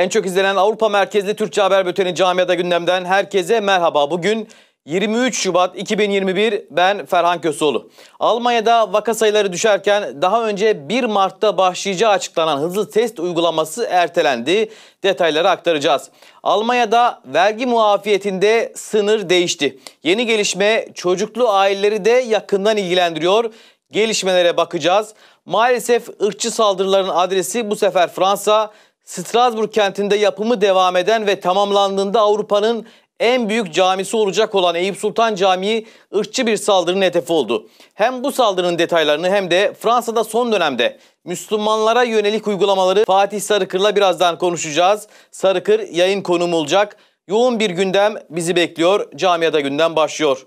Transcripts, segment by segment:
En çok izlenen Avrupa merkezli Türkçe haber bülteni camiada gündemden herkese merhaba. Bugün 23 Şubat 2021 ben Ferhan Kösoğlu. Almanya'da vaka sayıları düşerken daha önce 1 Mart'ta başlayacağı açıklanan hızlı test uygulaması ertelendi. Detayları aktaracağız. Almanya'da vergi muafiyetinde sınır değişti. Yeni gelişme çocuklu aileleri de yakından ilgilendiriyor. Gelişmelere bakacağız. Maalesef ırkçı saldırıların adresi bu sefer Fransa. Strasbourg kentinde yapımı devam eden ve tamamlandığında Avrupa'nın en büyük camisi olacak olan Eyüp Sultan Camii ırkçı bir saldırının hedefi oldu. Hem bu saldırının detaylarını hem de Fransa'da son dönemde Müslümanlara yönelik uygulamaları Fatih Sarıkır'la birazdan konuşacağız. Sarıkır yayın konumu olacak. Yoğun bir gündem bizi bekliyor. Camiada gündem başlıyor.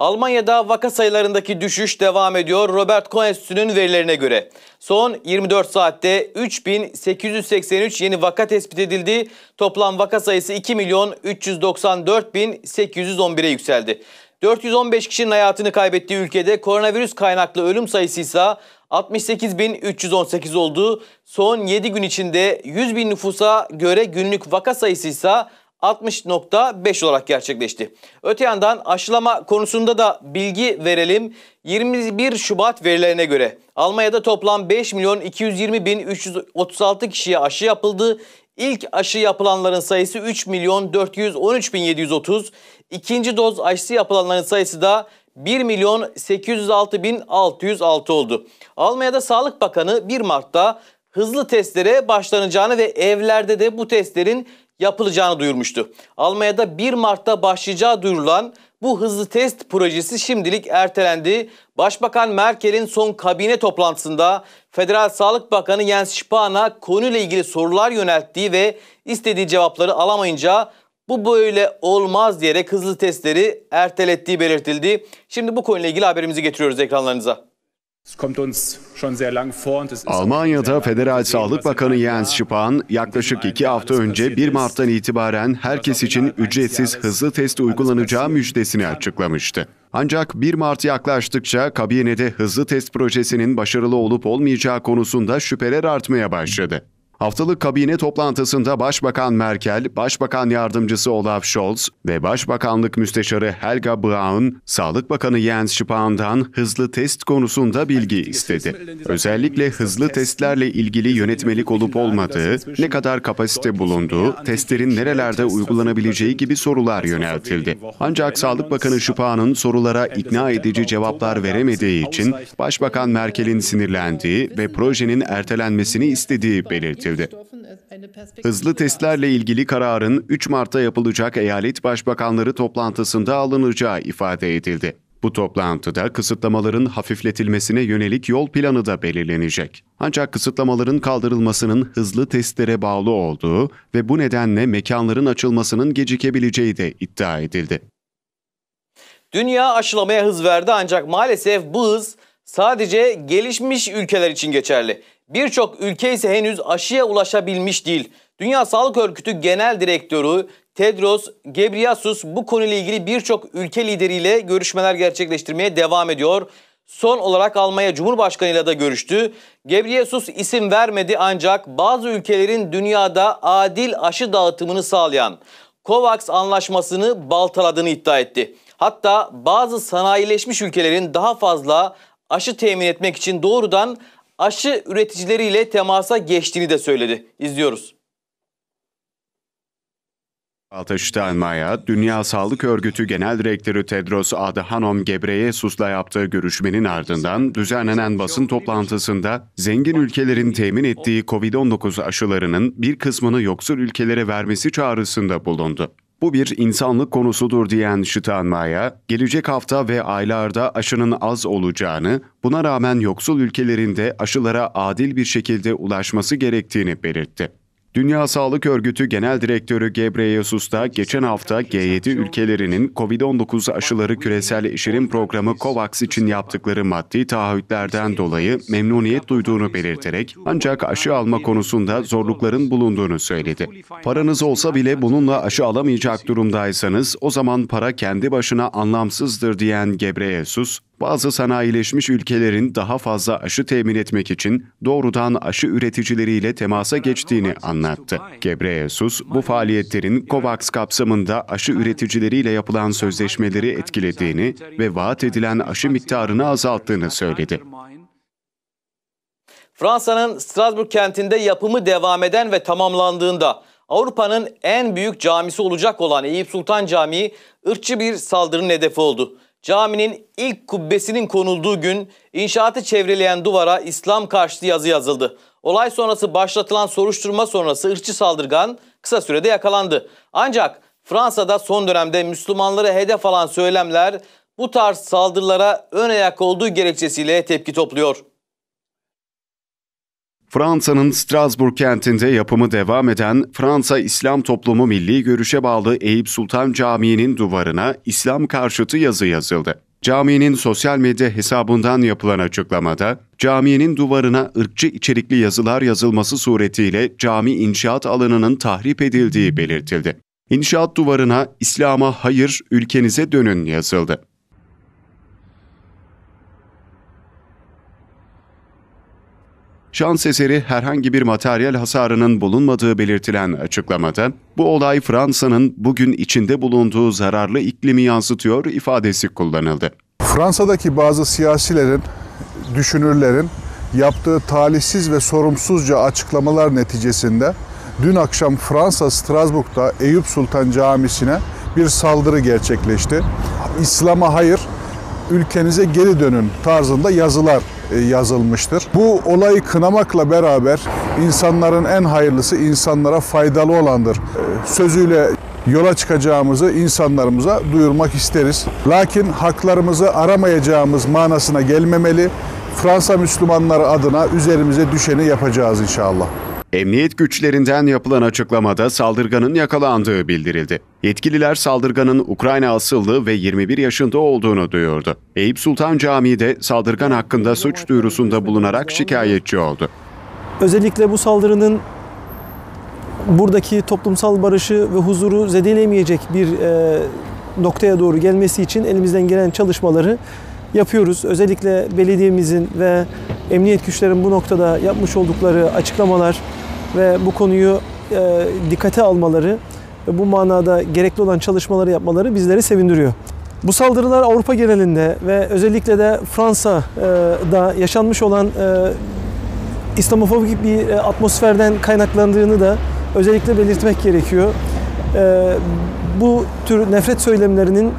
Almanya'da vaka sayılarındaki düşüş devam ediyor Robert Koch Enstitüsü'nün verilerine göre. Son 24 saatte 3883 yeni vaka tespit edildi. Toplam vaka sayısı 2.394.811'e yükseldi. 415 kişinin hayatını kaybettiği ülkede koronavirüs kaynaklı ölüm sayısı ise 68.318 oldu. Son 7 gün içinde 100 bin nüfusa göre günlük vaka sayısı ise 60.5 olarak gerçekleşti. Öte yandan aşılama konusunda da bilgi verelim. 21 Şubat verilerine göre Almanya'da toplam 5 milyon 220 bin 336 kişiye aşı yapıldı. İlk aşı yapılanların sayısı 3 milyon 413 bin 730. İkinci doz aşısı yapılanların sayısı da 1 milyon 806 bin 606 oldu. Almanya'da Sağlık Bakanı 1 Mart'ta hızlı testlere başlanacağını ve evlerde de bu testlerin yapılacağını duyurmuştu. Almanya'da 1 Mart'ta başlayacağı duyurulan bu hızlı test projesi şimdilik ertelendi. Başbakan Merkel'in son kabine toplantısında Federal Sağlık Bakanı Jens Spahn'a konuyla ilgili sorular yönelttiği ve istediği cevapları alamayınca bu böyle olmaz diyerek hızlı testleri ertelettiği belirtildi. Şimdi bu konuyla ilgili haberimizi getiriyoruz ekranlarınıza. Almanya'da Federal Sağlık Bakanı Jens Spahn yaklaşık iki hafta önce 1 Mart'tan itibaren herkes için ücretsiz hızlı test uygulanacağı müjdesini açıklamıştı. Ancak 1 Mart yaklaştıkça kabinede hızlı test projesinin başarılı olup olmayacağı konusunda şüpheler artmaya başladı. Haftalık kabine toplantısında Başbakan Merkel, Başbakan Yardımcısı Olaf Scholz ve Başbakanlık Müsteşarı Helga Braun, Sağlık Bakanı Jens Spahn'dan hızlı test konusunda bilgi istedi. Özellikle hızlı testlerle ilgili yönetmelik olup olmadığı, ne kadar kapasite bulunduğu, testlerin nerelerde uygulanabileceği gibi sorular yöneltildi. Ancak Sağlık Bakanı Spahn'ın sorulara ikna edici cevaplar veremediği için Başbakan Merkel'in sinirlendiği ve projenin ertelenmesini istediği belirtildi geçirdi. Hızlı testlerle ilgili kararın 3 Mart'ta yapılacak eyalet başbakanları toplantısında alınacağı ifade edildi. Bu toplantıda kısıtlamaların hafifletilmesine yönelik yol planı da belirlenecek. Ancak kısıtlamaların kaldırılmasının hızlı testlere bağlı olduğu ve bu nedenle mekanların açılmasının gecikebileceği de iddia edildi. Dünya aşılamaya hız verdi ancak maalesef bu hız sadece gelişmiş ülkeler için geçerli. Birçok ülke ise henüz aşıya ulaşabilmiş değil. Dünya Sağlık Örgütü Genel Direktörü Tedros Ghebreyesus bu konuyla ilgili birçok ülke lideriyle görüşmeler gerçekleştirmeye devam ediyor. Son olarak Almanya Cumhurbaşkanı ile de görüştü. Ghebreyesus isim vermedi ancak bazı ülkelerin dünyada adil aşı dağıtımını sağlayan COVAX anlaşmasını baltaladığını iddia etti. Hatta bazı sanayileşmiş ülkelerin daha fazla aşı temin etmek için doğrudan aşı üreticileriyle temasa geçtiğini de söyledi. İzliyoruz. Altı Steinmeier, Dünya Sağlık Örgütü Genel Direktörü Tedros Adhanom Gebreyesusla yaptığı görüşmenin ardından düzenlenen basın toplantısında zengin ülkelerin temin ettiği COVID-19 aşılarının bir kısmını yoksul ülkelere vermesi çağrısında bulundu. Bu bir insanlık konusudur diyen Şıtanma'ya, gelecek hafta ve aylarda aşının az olacağını, buna rağmen yoksul ülkelerinde aşılara adil bir şekilde ulaşması gerektiğini belirtti. Dünya Sağlık Örgütü Genel Direktörü Gebreyesus da geçen hafta G7 ülkelerinin COVID-19 aşıları küresel işerim programı COVAX için yaptıkları maddi taahhütlerden dolayı memnuniyet duyduğunu belirterek ancak aşı alma konusunda zorlukların bulunduğunu söyledi. Paranız olsa bile bununla aşı alamayacak durumdaysanız o zaman para kendi başına anlamsızdır diyen Gebreyesus, bazı sanayileşmiş ülkelerin daha fazla aşı temin etmek için doğrudan aşı üreticileriyle temasa geçtiğini anlattı. Gebreyesus, bu faaliyetlerin COVAX kapsamında aşı üreticileriyle yapılan sözleşmeleri etkilediğini ve vaat edilen aşı miktarını azalttığını söyledi. Fransa'nın Strasbourg kentinde yapımı devam eden ve tamamlandığında Avrupa'nın en büyük camisi olacak olan Eyüp Sultan Camii ırkçı bir saldırının hedefi oldu. Caminin ilk kubbesinin konulduğu gün inşaatı çevreleyen duvara İslam karşıtı yazı yazıldı. Olay sonrası başlatılan soruşturma sonrası ırkçı saldırgan kısa sürede yakalandı. Ancak Fransa'da son dönemde Müslümanlara hedef alan söylemler bu tarz saldırılara ön ayak olduğu gerekçesiyle tepki topluyor. Fransa'nın Strasbourg kentinde yapımı devam eden Fransa İslam Toplumu Milli Görüş'e bağlı Eyüp Sultan Camii'nin duvarına İslam karşıtı yazı yazıldı. Caminin sosyal medya hesabından yapılan açıklamada, caminin duvarına ırkçı içerikli yazılar yazılması suretiyle cami inşaat alanının tahrip edildiği belirtildi. İnşaat duvarına İslam'a hayır, ülkenize dönün yazıldı. Şans eseri herhangi bir materyal hasarının bulunmadığı belirtilen açıklamada, bu olay Fransa'nın bugün içinde bulunduğu zararlı iklimi yansıtıyor ifadesi kullanıldı. Fransa'daki bazı siyasilerin, düşünürlerin yaptığı talihsiz ve sorumsuzca açıklamalar neticesinde dün akşam Fransa Strasbourg'da Eyüp Sultan Camisi'ne bir saldırı gerçekleşti. İslam'a hayır, ülkenize geri dönün tarzında yazılar e, yazılmıştır. Bu olayı kınamakla beraber insanların en hayırlısı insanlara faydalı olandır e, sözüyle yola çıkacağımızı insanlarımıza duyurmak isteriz. Lakin haklarımızı aramayacağımız manasına gelmemeli. Fransa Müslümanları adına üzerimize düşeni yapacağız inşallah. Emniyet güçlerinden yapılan açıklamada saldırganın yakalandığı bildirildi. Yetkililer saldırganın Ukrayna asıllı ve 21 yaşında olduğunu duyurdu. Eyüp Sultan Camii de saldırgan hakkında suç duyurusunda bulunarak şikayetçi oldu. Özellikle bu saldırının buradaki toplumsal barışı ve huzuru zedelemeyecek bir e, noktaya doğru gelmesi için elimizden gelen çalışmaları yapıyoruz. Özellikle belediyemizin ve emniyet güçlerin bu noktada yapmış oldukları açıklamalar ve bu konuyu e, dikkate almaları ve bu manada gerekli olan çalışmaları yapmaları bizleri sevindiriyor. Bu saldırılar Avrupa genelinde ve özellikle de Fransa'da e, yaşanmış olan e, İslamofobik bir e, atmosferden kaynaklandığını da özellikle belirtmek gerekiyor. Bu tür nefret söylemlerinin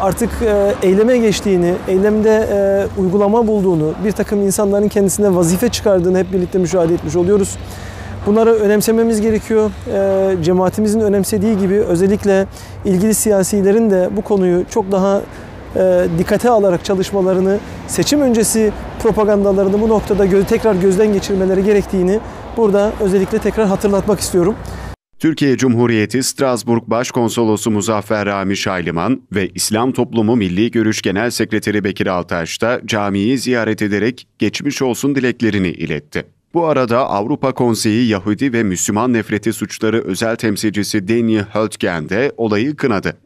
artık eyleme geçtiğini, eylemde uygulama bulduğunu, bir takım insanların kendisine vazife çıkardığını hep birlikte müşahede etmiş oluyoruz. Bunları önemsememiz gerekiyor. E, cemaatimizin önemsediği gibi özellikle ilgili siyasilerin de bu konuyu çok daha e, dikkate alarak çalışmalarını, seçim öncesi propagandalarını bu noktada gö tekrar gözden geçirmeleri gerektiğini burada özellikle tekrar hatırlatmak istiyorum. Türkiye Cumhuriyeti Strasbourg Başkonsolosu Muzaffer Rami Şayliman ve İslam Toplumu Milli Görüş Genel Sekreteri Bekir Altaş da camiyi ziyaret ederek geçmiş olsun dileklerini iletti. Bu arada Avrupa Konseyi Yahudi ve Müslüman nefreti suçları özel temsilcisi Danny Höltgen de olayı kınadı.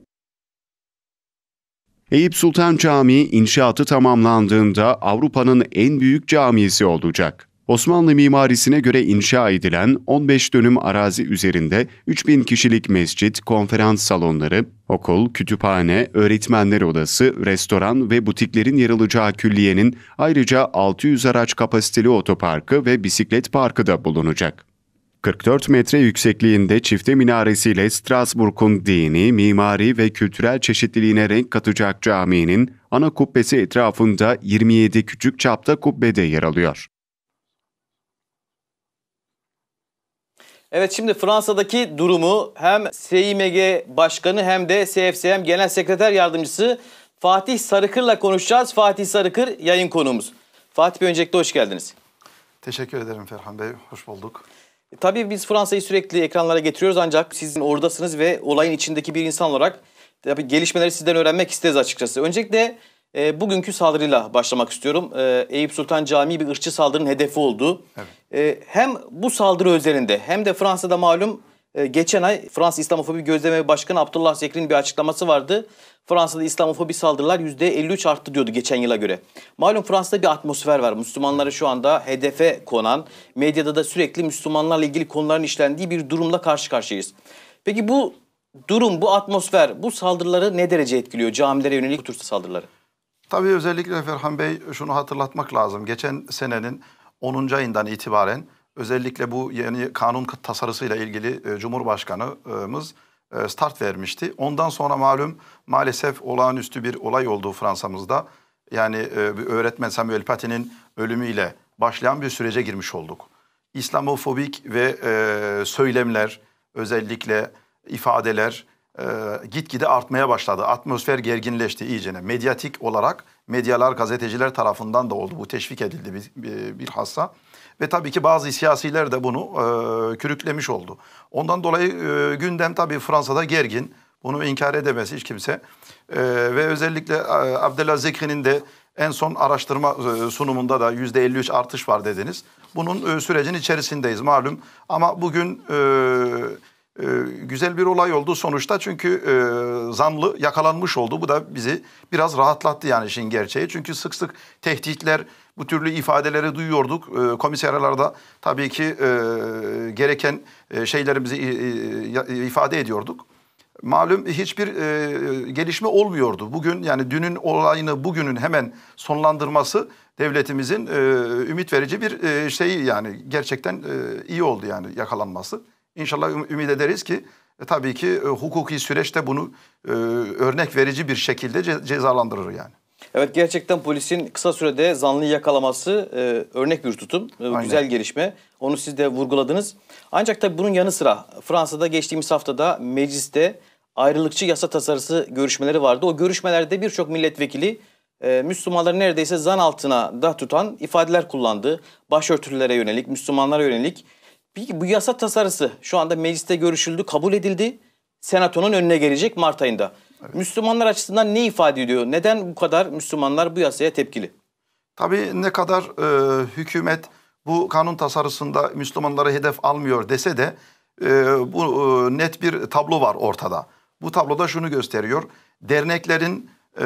Eyüp Sultan Camii inşaatı tamamlandığında Avrupa'nın en büyük camisi olacak. Osmanlı mimarisine göre inşa edilen 15 dönüm arazi üzerinde 3000 kişilik mescit, konferans salonları, okul, kütüphane, öğretmenler odası, restoran ve butiklerin yer alacağı külliyenin ayrıca 600 araç kapasiteli otoparkı ve bisiklet parkı da bulunacak. 44 metre yüksekliğinde çifte minaresiyle Strasbourg'un dini, mimari ve kültürel çeşitliliğine renk katacak caminin ana kubbesi etrafında 27 küçük çapta kubbe de yer alıyor. Evet şimdi Fransa'daki durumu hem SİMG Başkanı hem de SFSM Genel Sekreter Yardımcısı Fatih Sarıkır'la konuşacağız. Fatih Sarıkır yayın konuğumuz. Fatih Bey öncelikle hoş geldiniz. Teşekkür ederim Ferhan Bey. Hoş bulduk. E, tabii biz Fransa'yı sürekli ekranlara getiriyoruz ancak sizin oradasınız ve olayın içindeki bir insan olarak tabii gelişmeleri sizden öğrenmek isteriz açıkçası. Öncelikle e, bugünkü saldırıyla başlamak istiyorum. E, Eyüp Sultan Camii bir ırkçı saldırının hedefi oldu. Evet. E, hem bu saldırı özelinde hem de Fransa'da malum e, geçen ay Fransa İslamofobi Gözleme Başkanı Abdullah Zekri'nin bir açıklaması vardı. Fransa'da İslamofobi saldırılar %53 arttı diyordu geçen yıla göre. Malum Fransa'da bir atmosfer var. Müslümanları şu anda hedefe konan, medyada da sürekli Müslümanlarla ilgili konuların işlendiği bir durumla karşı karşıyayız. Peki bu durum, bu atmosfer, bu saldırıları ne derece etkiliyor camilere yönelik bu tür saldırıları? Tabii özellikle Ferhan Bey şunu hatırlatmak lazım. Geçen senenin 10. ayından itibaren özellikle bu yeni kanun tasarısıyla ilgili e, Cumhurbaşkanımız e, start vermişti. Ondan sonra malum maalesef olağanüstü bir olay oldu Fransa'mızda. Yani e, öğretmen Samuel Paty'nin ölümüyle başlayan bir sürece girmiş olduk. İslamofobik ve söylemler özellikle ifadeler e, gitgide artmaya başladı. Atmosfer gerginleşti iyicene. Medyatik olarak medyalar, gazeteciler tarafından da oldu. Bu teşvik edildi bir, bir, bir hassa. Ve tabii ki bazı siyasiler de bunu e, kürüklemiş oldu. Ondan dolayı e, gündem tabii Fransa'da gergin. Bunu inkar edemez hiç kimse. E, ve özellikle e, Abdullah Zekri'nin de en son araştırma e, sunumunda da yüzde %53 artış var dediniz. Bunun e, sürecin içerisindeyiz malum. Ama bugün e, e, güzel bir olay oldu sonuçta çünkü e, zanlı yakalanmış oldu. Bu da bizi biraz rahatlattı yani işin gerçeği. Çünkü sık sık tehditler, bu türlü ifadeleri duyuyorduk. E, ee, komisyeralarda tabii ki e, gereken e, şeylerimizi e, e ifade ediyorduk. Malum hiçbir e, gelişme olmuyordu. Bugün yani dünün olayını bugünün hemen sonlandırması devletimizin e, ümit verici bir e, şeyi yani gerçekten e, iyi oldu yani yakalanması. İnşallah ümit ederiz ki e, tabii ki e, hukuki süreçte bunu e, örnek verici bir şekilde ce cezalandırır yani. Evet gerçekten polisin kısa sürede zanlıyı yakalaması e, örnek bir tutum, e, güzel gelişme. Onu siz de vurguladınız. Ancak tabii bunun yanı sıra Fransa'da geçtiğimiz haftada mecliste ayrılıkçı yasa tasarısı görüşmeleri vardı. O görüşmelerde birçok milletvekili e, Müslümanları neredeyse zan altına da tutan ifadeler kullandı. Başörtülülere yönelik, Müslümanlara yönelik Peki bu yasa tasarısı şu anda mecliste görüşüldü, kabul edildi. Senatonun önüne gelecek Mart ayında. Evet. Müslümanlar açısından ne ifade ediyor? Neden bu kadar Müslümanlar bu yasaya tepkili? Tabii ne kadar e, hükümet bu kanun tasarısında Müslümanları hedef almıyor dese de e, bu e, net bir tablo var ortada. Bu tabloda şunu gösteriyor. Derneklerin e,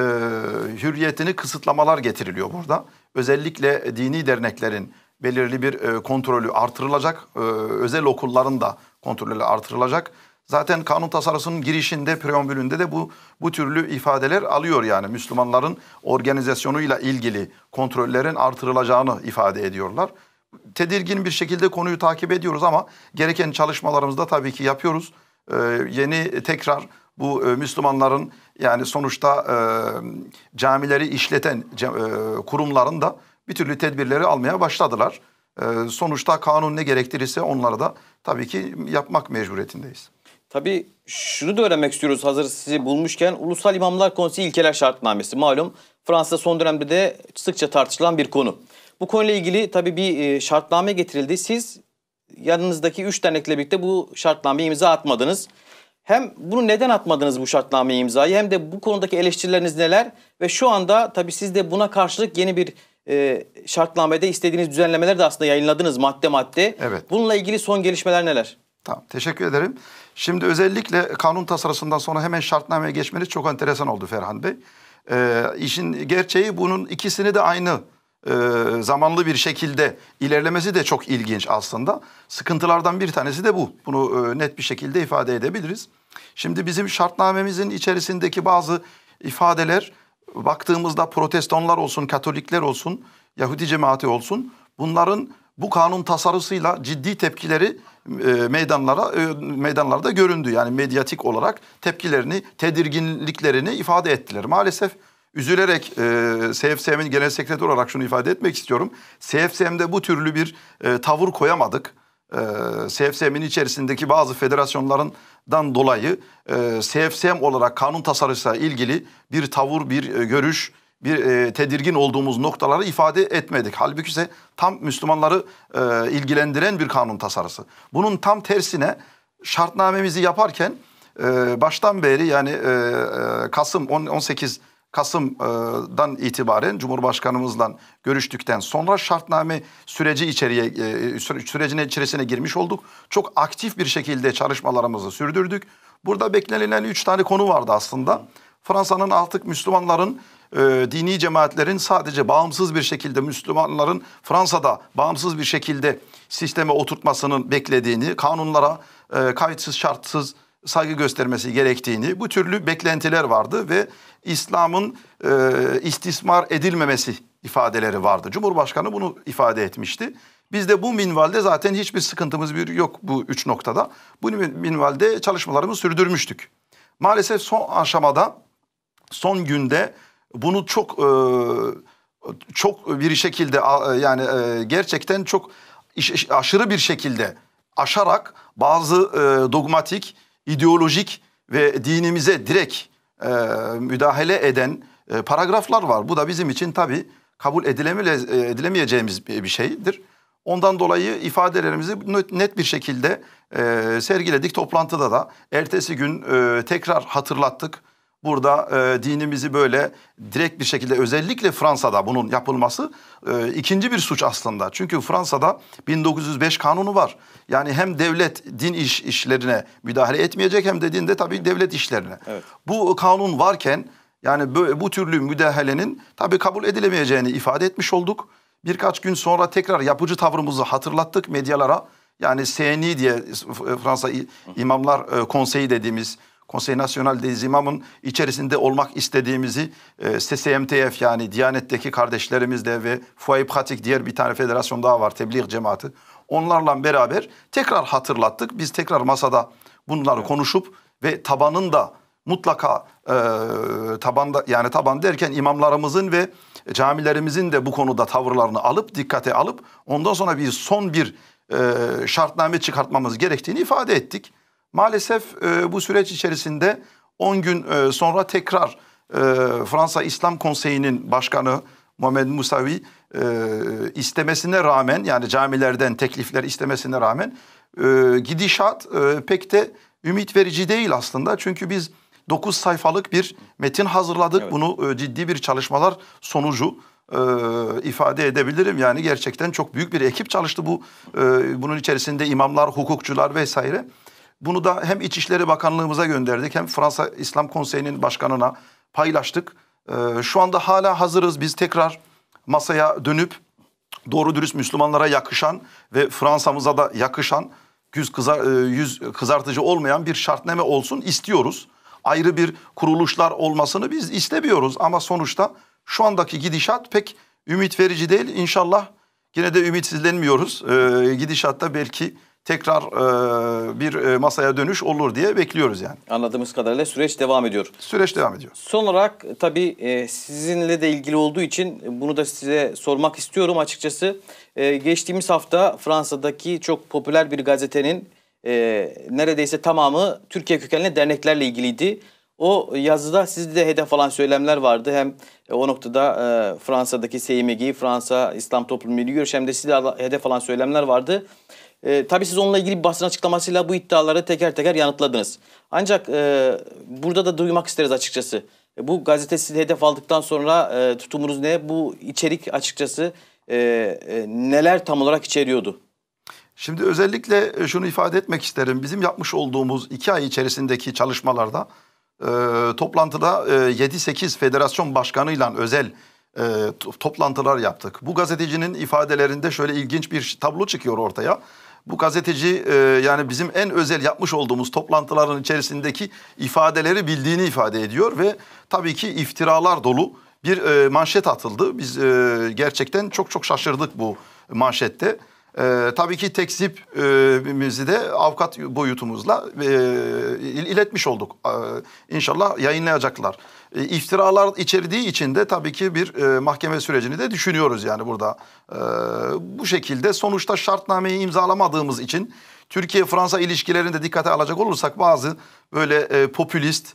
hürriyetini kısıtlamalar getiriliyor burada. Özellikle dini derneklerin belirli bir e, kontrolü artırılacak. E, özel okulların da kontrolü artırılacak. Zaten kanun tasarısının girişinde, preambülünde de bu bu türlü ifadeler alıyor yani Müslümanların organizasyonuyla ilgili kontrollerin artırılacağını ifade ediyorlar. Tedirgin bir şekilde konuyu takip ediyoruz ama gereken çalışmalarımızda tabii ki yapıyoruz. Ee, yeni tekrar bu e, Müslümanların yani sonuçta e, camileri işleten e, kurumların da bir türlü tedbirleri almaya başladılar. Ee, sonuçta kanun ne gerektirirse onları da tabii ki yapmak mecburiyetindeyiz. Tabii şunu da öğrenmek istiyoruz hazır sizi bulmuşken. Ulusal İmamlar Konseyi İlkeler Şartnamesi malum Fransa son dönemde de sıkça tartışılan bir konu. Bu konuyla ilgili tabii bir e, şartname getirildi. Siz yanınızdaki üç dernekle birlikte bu şartnameyi imza atmadınız. Hem bunu neden atmadınız bu şartnameyi imzayı hem de bu konudaki eleştirileriniz neler? Ve şu anda tabii siz de buna karşılık yeni bir e, şartnamede istediğiniz düzenlemeleri de aslında yayınladınız madde madde. Evet. Bununla ilgili son gelişmeler neler? Tamam teşekkür ederim. Şimdi özellikle kanun tasarısından sonra hemen şartnameye geçmeniz çok enteresan oldu Ferhan Bey. Ee, işin gerçeği bunun ikisini de aynı e, zamanlı bir şekilde ilerlemesi de çok ilginç aslında. Sıkıntılardan bir tanesi de bu. Bunu e, net bir şekilde ifade edebiliriz. Şimdi bizim şartnamemizin içerisindeki bazı ifadeler baktığımızda protestanlar olsun, katolikler olsun, Yahudi cemaati olsun bunların bu kanun tasarısıyla ciddi tepkileri e, meydanlara e, meydanlarda göründü. Yani medyatik olarak tepkilerini, tedirginliklerini ifade ettiler. Maalesef üzülerek e, SFSM'in genel sekreteri olarak şunu ifade etmek istiyorum. SFSM'de bu türlü bir e, tavır koyamadık. E, SFSM'in içerisindeki bazı federasyonların dan dolayı e, SFSM olarak kanun tasarısıyla ilgili bir tavır, bir e, görüş, bir e, tedirgin olduğumuz noktaları ifade etmedik. Halbuki ise tam Müslümanları e, ilgilendiren bir kanun tasarısı. Bunun tam tersine şartnamemizi yaparken e, baştan beri yani e, e Kasım 18 Kasım'dan itibaren Cumhurbaşkanımızla görüştükten sonra şartname süreci içeriye e, sürecine içerisine girmiş olduk. Çok aktif bir şekilde çalışmalarımızı sürdürdük. Burada beklenilen üç tane konu vardı aslında. Fransa'nın artık Müslümanların e, dini cemaatlerin sadece bağımsız bir şekilde Müslümanların Fransa'da bağımsız bir şekilde sisteme oturtmasının beklediğini, kanunlara e, kayıtsız şartsız saygı göstermesi gerektiğini, bu türlü beklentiler vardı ve İslam'ın e, istismar edilmemesi ifadeleri vardı. Cumhurbaşkanı bunu ifade etmişti. biz de bu minvalde zaten hiçbir sıkıntımız bir yok bu üç noktada. Bu minvalde çalışmalarımızı sürdürmüştük. Maalesef son aşamada, son günde bunu çok e, çok bir şekilde yani e, gerçekten çok aşırı bir şekilde aşarak bazı e, dogmatik ideolojik ve dinimize direkt e, müdahale eden e, paragraflar var. Bu da bizim için tabi kabul edileme, e, edilemeyeceğimiz bir şeydir. Ondan dolayı ifadelerimizi net bir şekilde e, sergiledik. Toplantıda da ertesi gün e, tekrar hatırlattık. Burada e, dinimizi böyle direkt bir şekilde özellikle Fransa'da bunun yapılması e, ikinci bir suç aslında. Çünkü Fransa'da 1905 kanunu var. Yani hem devlet din iş işlerine müdahale etmeyecek hem de dinde tabii devlet işlerine. Evet. Bu kanun varken yani bu, bu türlü müdahalenin tabii kabul edilemeyeceğini ifade etmiş olduk. Birkaç gün sonra tekrar yapıcı tavrımızı hatırlattık medyalara. Yani CNI diye Fransa İmamlar e, Konseyi dediğimiz Konsey Nasyonal des içerisinde olmak istediğimizi e, SSMTF yani Diyanet'teki kardeşlerimizle ve Fuayip Hatik diğer bir tane federasyon daha var tebliğ cemaati. Onlarla beraber tekrar hatırlattık. Biz tekrar masada bunları konuşup ve tabanın da mutlaka e, tabanda yani taban derken imamlarımızın ve camilerimizin de bu konuda tavırlarını alıp dikkate alıp ondan sonra bir son bir e, şartname çıkartmamız gerektiğini ifade ettik. Maalesef e, bu süreç içerisinde 10 gün e, sonra tekrar e, Fransa İslam Konseyi'nin başkanı Muhammed Musavi e, istemesine rağmen yani camilerden teklifler istemesine rağmen e, gidişat e, pek de ümit verici değil aslında. Çünkü biz 9 sayfalık bir metin hazırladık. Evet. Bunu e, ciddi bir çalışmalar sonucu e, ifade edebilirim. Yani gerçekten çok büyük bir ekip çalıştı bu. E, bunun içerisinde imamlar, hukukçular vesaire. Bunu da hem İçişleri Bakanlığımıza gönderdik hem Fransa İslam Konseyi'nin başkanına paylaştık. E, şu anda hala hazırız biz tekrar masaya dönüp doğru dürüst Müslümanlara yakışan ve Fransa'mıza da yakışan yüz, kızar, e, yüz kızartıcı olmayan bir şartname olsun istiyoruz. Ayrı bir kuruluşlar olmasını biz istemiyoruz ama sonuçta şu andaki gidişat pek ümit verici değil. İnşallah yine de ümitsizlenmiyoruz. Ee, gidişatta belki tekrar e, bir e, masaya dönüş olur diye bekliyoruz yani. Anladığımız kadarıyla süreç devam ediyor. Süreç devam ediyor. Son olarak e, tabii e, sizinle de ilgili olduğu için bunu da size sormak istiyorum açıkçası. E, geçtiğimiz hafta Fransa'daki çok popüler bir gazetenin e, neredeyse tamamı Türkiye kökenli derneklerle ilgiliydi. O yazıda sizde hedef alan söylemler vardı. Hem e, o noktada e, Fransa'daki SYMG, Fransa İslam Toplum Milli Görüş hem de sizde hedef alan söylemler vardı. E, tabii siz onunla ilgili bir basın açıklamasıyla bu iddiaları teker teker yanıtladınız. Ancak e, burada da duymak isteriz açıkçası. E, bu gazetesi hedef aldıktan sonra e, tutumunuz ne? Bu içerik açıkçası e, e, neler tam olarak içeriyordu? Şimdi özellikle e, şunu ifade etmek isterim. Bizim yapmış olduğumuz iki ay içerisindeki çalışmalarda e, toplantıda e, 7-8 federasyon başkanıyla özel e, toplantılar yaptık. Bu gazetecinin ifadelerinde şöyle ilginç bir tablo çıkıyor ortaya bu gazeteci e, yani bizim en özel yapmış olduğumuz toplantıların içerisindeki ifadeleri bildiğini ifade ediyor ve tabii ki iftiralar dolu bir e, manşet atıldı. Biz e, gerçekten çok çok şaşırdık bu manşette. E, tabii ki tekzipimizi e, de avukat boyutumuzla e, iletmiş olduk. E, inşallah yayınlayacaklar e, iftiralar içerdiği için de tabii ki bir e, mahkeme sürecini de düşünüyoruz yani burada. E, bu şekilde sonuçta şartnameyi imzalamadığımız için Türkiye-Fransa ilişkilerinde dikkate alacak olursak bazı böyle e, popülist,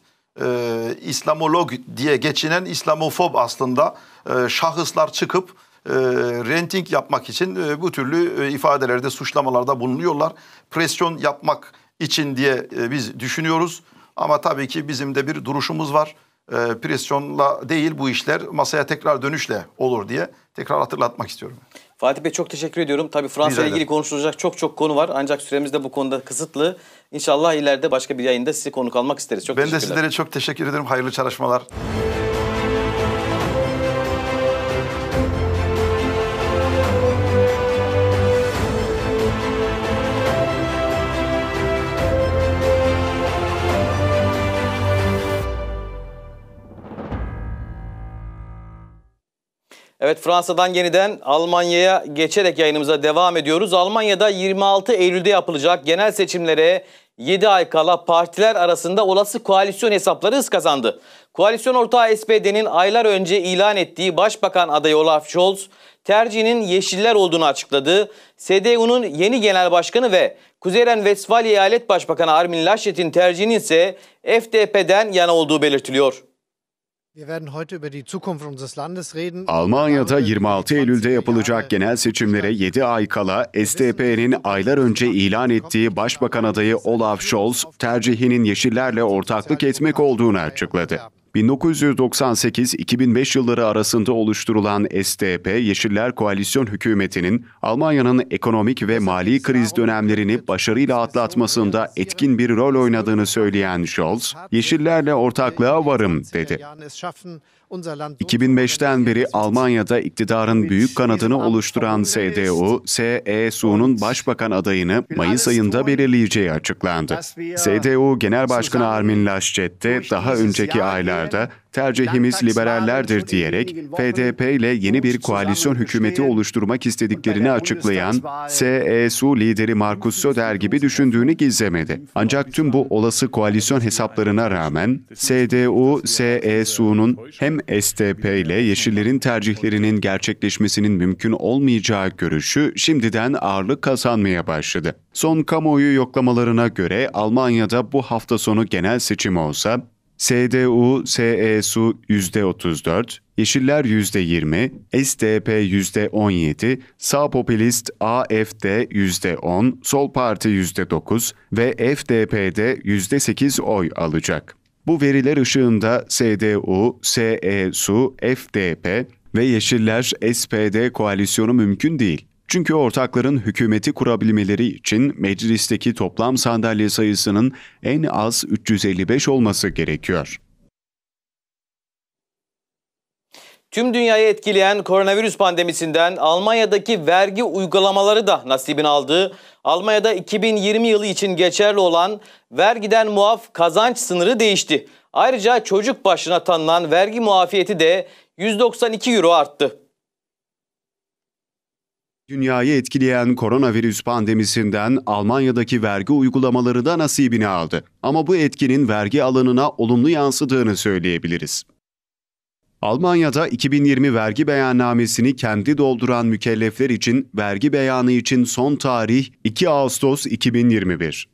e, İslamolog diye geçinen İslamofob aslında e, şahıslar çıkıp e, renting yapmak için e, bu türlü e, ifadelerde suçlamalarda bulunuyorlar. Presyon yapmak için diye e, biz düşünüyoruz ama tabii ki bizim de bir duruşumuz var e, presyonla değil bu işler masaya tekrar dönüşle olur diye tekrar hatırlatmak istiyorum. Fatih Bey çok teşekkür ediyorum. Tabii Fransa ile ilgili konuşulacak çok çok konu var. Ancak süremiz de bu konuda kısıtlı. İnşallah ileride başka bir yayında sizi konuk almak isteriz. Çok ben de sizlere çok teşekkür ederim. Hayırlı çalışmalar. Evet Fransa'dan yeniden Almanya'ya geçerek yayınımıza devam ediyoruz. Almanya'da 26 Eylül'de yapılacak genel seçimlere 7 ay kala partiler arasında olası koalisyon hesapları hız kazandı. Koalisyon ortağı SPD'nin aylar önce ilan ettiği Başbakan adayı Olaf Scholz tercihinin Yeşiller olduğunu açıkladı. CDU'nun yeni genel başkanı ve Kuzeyren Vesfalya Eyalet Başbakanı Armin Laschet'in tercihinin ise FDP'den yana olduğu belirtiliyor. Almanya'da 26 Eylül'de yapılacak genel seçimlere 7 ay kala STP'nin aylar önce ilan ettiği Başbakan adayı Olaf Scholz tercihinin Yeşillerle ortaklık etmek olduğunu açıkladı. 1998-2005 yılları arasında oluşturulan STP, Yeşiller Koalisyon Hükümeti'nin Almanya'nın ekonomik ve mali kriz dönemlerini başarıyla atlatmasında etkin bir rol oynadığını söyleyen Scholz, Yeşillerle ortaklığa varım dedi. 2005'ten beri Almanya'da iktidarın büyük kanadını oluşturan CDU, csunun e başbakan adayını Mayıs ayında belirleyeceği açıklandı. CDU Genel Başkanı Armin Laschet de daha önceki aylarda tercihimiz liberallerdir diyerek FDP ile yeni bir koalisyon hükümeti oluşturmak istediklerini açıklayan CSU e lideri Markus Söder gibi düşündüğünü gizlemedi. Ancak tüm bu olası koalisyon hesaplarına rağmen cdu csunun e hem STP ile Yeşillerin tercihlerinin gerçekleşmesinin mümkün olmayacağı görüşü şimdiden ağırlık kazanmaya başladı. Son kamuoyu yoklamalarına göre Almanya'da bu hafta sonu genel seçim olsa SDU, SESU %34, Yeşiller %20, SDP %17, Sağ Popülist AFD %10, Sol Parti %9 ve FDP'de %8 oy alacak. Bu veriler ışığında SDU, SESU, FDP ve Yeşiller SPD koalisyonu mümkün değil. Çünkü ortakların hükümeti kurabilmeleri için meclisteki toplam sandalye sayısının en az 355 olması gerekiyor. Tüm dünyayı etkileyen koronavirüs pandemisinden Almanya'daki vergi uygulamaları da nasibini aldı. Almanya'da 2020 yılı için geçerli olan vergiden muaf kazanç sınırı değişti. Ayrıca çocuk başına tanınan vergi muafiyeti de 192 euro arttı. Dünyayı etkileyen koronavirüs pandemisinden Almanya'daki vergi uygulamaları da nasibini aldı. Ama bu etkinin vergi alanına olumlu yansıdığını söyleyebiliriz. Almanya'da 2020 vergi beyannamesini kendi dolduran mükellefler için vergi beyanı için son tarih 2 Ağustos 2021.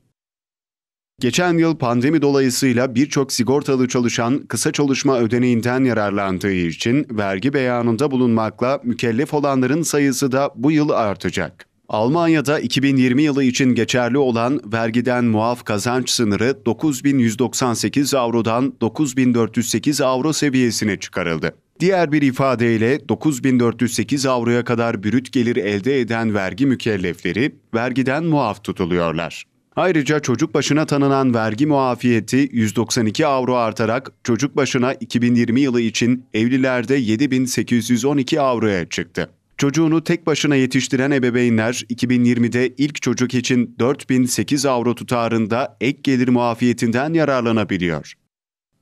Geçen yıl pandemi dolayısıyla birçok sigortalı çalışan kısa çalışma ödeneğinden yararlandığı için vergi beyanında bulunmakla mükellef olanların sayısı da bu yıl artacak. Almanya'da 2020 yılı için geçerli olan vergiden muaf kazanç sınırı 9198 avrodan 9408 avro seviyesine çıkarıldı. Diğer bir ifadeyle 9408 avroya kadar brüt gelir elde eden vergi mükellefleri vergiden muaf tutuluyorlar. Ayrıca çocuk başına tanınan vergi muafiyeti 192 avro artarak çocuk başına 2020 yılı için evlilerde 7812 avroya çıktı. Çocuğunu tek başına yetiştiren ebeveynler 2020'de ilk çocuk için 4008 avro tutarında ek gelir muafiyetinden yararlanabiliyor.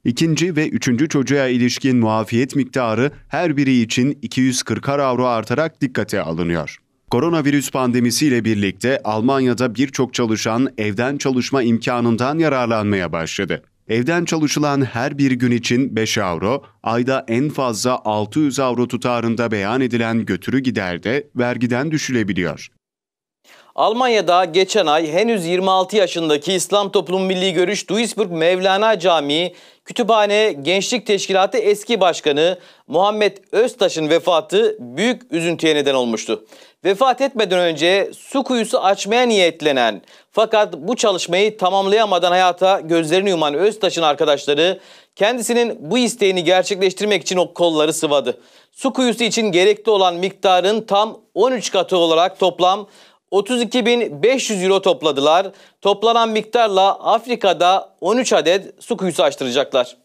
İkinci ve üçüncü çocuğa ilişkin muafiyet miktarı her biri için 240 avro artarak dikkate alınıyor. Koronavirüs pandemisiyle birlikte Almanya'da birçok çalışan evden çalışma imkanından yararlanmaya başladı. Evden çalışılan her bir gün için 5 avro, ayda en fazla 600 avro tutarında beyan edilen götürü gider de vergiden düşülebiliyor. Almanya'da geçen ay henüz 26 yaşındaki İslam Toplum Milli Görüş Duisburg Mevlana Camii Kütüphane Gençlik Teşkilatı eski başkanı Muhammed Öztaş'ın vefatı büyük üzüntüye neden olmuştu vefat etmeden önce su kuyusu açmaya niyetlenen fakat bu çalışmayı tamamlayamadan hayata gözlerini yuman Öztaş'ın arkadaşları kendisinin bu isteğini gerçekleştirmek için o kolları sıvadı. Su kuyusu için gerekli olan miktarın tam 13 katı olarak toplam 32.500 euro topladılar. Toplanan miktarla Afrika'da 13 adet su kuyusu açtıracaklar.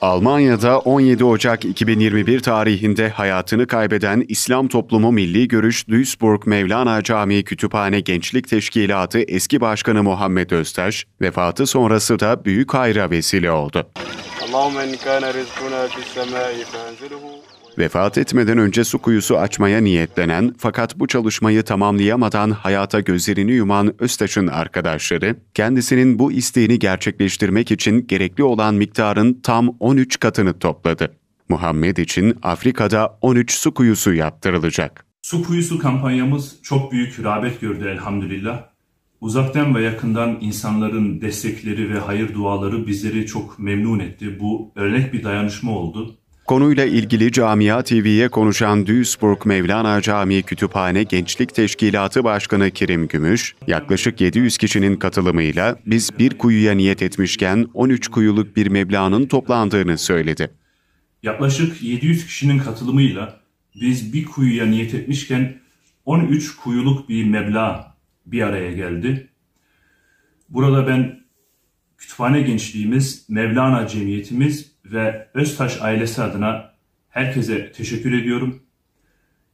Almanya'da 17 Ocak 2021 tarihinde hayatını kaybeden İslam Toplumu Milli Görüş Duisburg Mevlana Camii Kütüphane Gençlik Teşkilatı eski başkanı Muhammed Öztaş, vefatı sonrası da büyük hayra vesile oldu. Vefat etmeden önce su kuyusu açmaya niyetlenen fakat bu çalışmayı tamamlayamadan hayata gözlerini yuman Öztaş'ın arkadaşları, kendisinin bu isteğini gerçekleştirmek için gerekli olan miktarın tam 13 katını topladı. Muhammed için Afrika'da 13 su kuyusu yaptırılacak. Su kuyusu kampanyamız çok büyük rağbet gördü elhamdülillah. Uzaktan ve yakından insanların destekleri ve hayır duaları bizleri çok memnun etti. Bu örnek bir dayanışma oldu. Konuyla ilgili Camia TV'ye konuşan Duisburg Mevlana Camii Kütüphane Gençlik Teşkilatı Başkanı Kerim Gümüş, yaklaşık 700 kişinin katılımıyla biz bir kuyuya niyet etmişken 13 kuyuluk bir meblağın toplandığını söyledi. Yaklaşık 700 kişinin katılımıyla biz bir kuyuya niyet etmişken 13 kuyuluk bir meblağ bir araya geldi. Burada ben kütüphane gençliğimiz, Mevlana cemiyetimiz ve Öztaş ailesi adına herkese teşekkür ediyorum.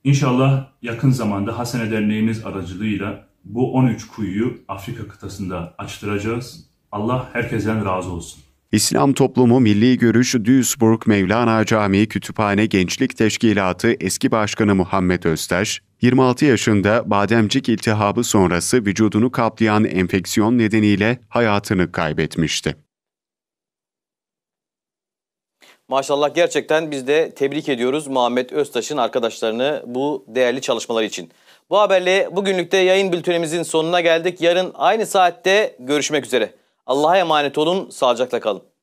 İnşallah yakın zamanda Hasene Derneğimiz aracılığıyla bu 13 kuyuyu Afrika kıtasında açtıracağız. Allah herkesten razı olsun. İslam Toplumu Milli Görüş Duisburg Mevlana Camii Kütüphane Gençlik Teşkilatı eski başkanı Muhammed Öztaş, 26 yaşında bademcik iltihabı sonrası vücudunu kaplayan enfeksiyon nedeniyle hayatını kaybetmişti. Maşallah gerçekten biz de tebrik ediyoruz Muhammed Öztaş'ın arkadaşlarını bu değerli çalışmalar için. Bu haberle bugünlükte yayın bültenimizin sonuna geldik. Yarın aynı saatte görüşmek üzere. Allah'a emanet olun, sağlıcakla kalın.